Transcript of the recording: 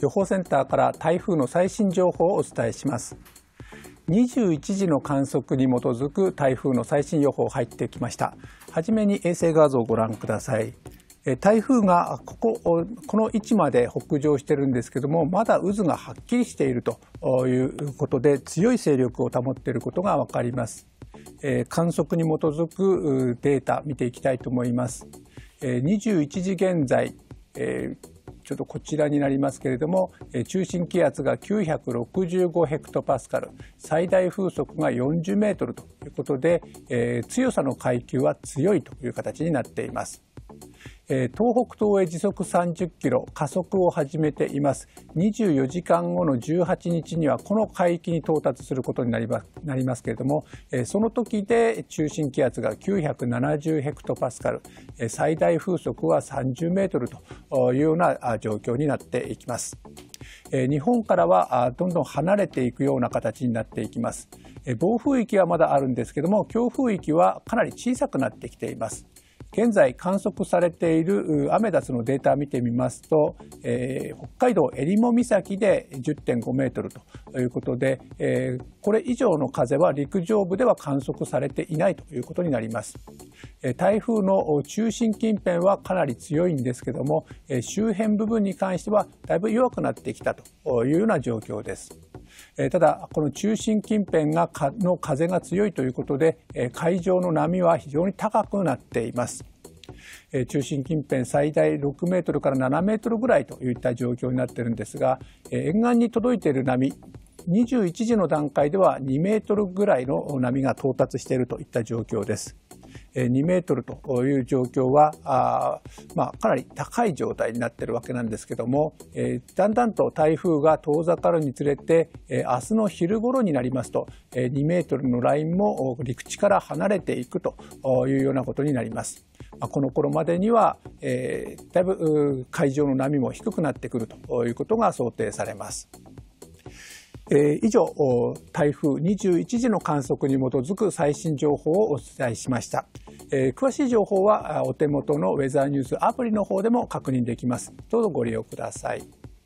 予報センターから台風の最新情報をお伝えします21時の観測に基づく台風の最新予報入ってきましたはじめに衛星画像をご覧ください台風がこここの位置まで北上しているんですけどもまだ渦がはっきりしているということで強い勢力を保っていることがわかります、観測に基づくデータ見ていきたいと思います、えー、21時現在、ちょっとこちらになりますけれども、中心気圧が965ヘクトパスカル最大風速が40メートルということで、強さの階級は強いという形になっています。東北東へ時速30キロ加速を始めています24時間後の18日にはこの海域に到達することになりますけれども、その時で中心気圧が970ヘクトパスカル、最大風速は30メートルというような状況になっていきます。日本からはどんどん離れていくような形になっていきます暴風域はまだあるんですけども強風域はかなり小さくなってきています現在観測されているアメダスのデータを見てみますと、えー、北海道襟裳岬で10.5メートルということで、えー、これ以上の風は陸上部では観測されていないということになります。台風の中心近辺はかなり強いんですけども周辺部分に関してはだいぶ弱くなってきたというような状況です。えー、ただこの中心近辺がの風が強いということで、えー、海上の波は非常に高くなっています。中心近辺最大6メートルから7メートルぐらいといった状況になっているんですが、沿岸に届いている波21時の段階では2メートルぐらいの波が到達しているといった状況です。2メートルという状況はあ、まあ、かなり高い状態になっているわけなんですけども、えー、だんだんと台風が遠ざかるにつれて、えー、明日の昼頃になりますと、えー、2メートルのラインも陸地から離れていくというようなことになります。この頃までには、えー、だいぶ海上の波も低くなってくるということが想定されます。えー、以上、台風21時の観測に基づく最新情報をお伝えしました。えー、詳しい情報はお手元のウェザーニュースアプリの方でも確認できます。どうぞご利用ください。